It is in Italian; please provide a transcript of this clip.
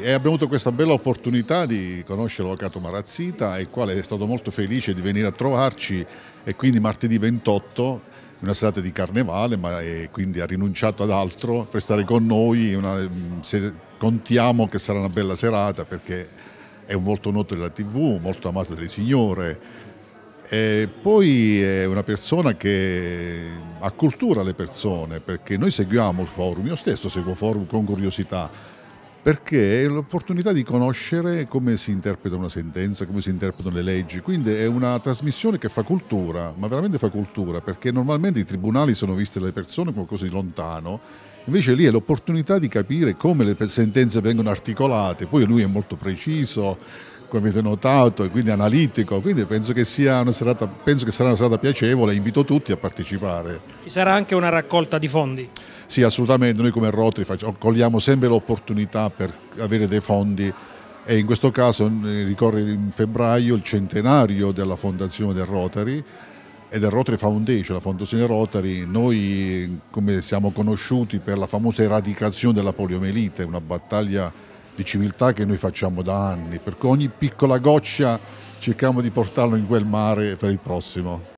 E abbiamo avuto questa bella opportunità di conoscere l'avvocato Marazzita, il quale è stato molto felice di venire a trovarci e quindi martedì 28, una serata di carnevale, ma quindi ha rinunciato ad altro per stare con noi, una, contiamo che sarà una bella serata perché è molto noto della tv, molto amato dalle signore, e poi è una persona che accultura le persone perché noi seguiamo il forum, io stesso seguo forum con curiosità perché è l'opportunità di conoscere come si interpreta una sentenza, come si interpretano le leggi, quindi è una trasmissione che fa cultura, ma veramente fa cultura, perché normalmente i tribunali sono visti dalle persone come qualcosa di lontano, invece lì è l'opportunità di capire come le sentenze vengono articolate, poi lui è molto preciso, come avete notato, e quindi analitico, quindi penso che, serata, penso che sarà una serata piacevole, invito tutti a partecipare. Ci sarà anche una raccolta di fondi? Sì, assolutamente, noi come Rotary cogliamo sempre l'opportunità per avere dei fondi e in questo caso eh, ricorre in febbraio il centenario della fondazione del Rotary e del Rotary Foundation, la fondazione Rotary, noi come siamo conosciuti per la famosa eradicazione della poliomielite, una battaglia di civiltà che noi facciamo da anni, per cui ogni piccola goccia cerchiamo di portarlo in quel mare per il prossimo.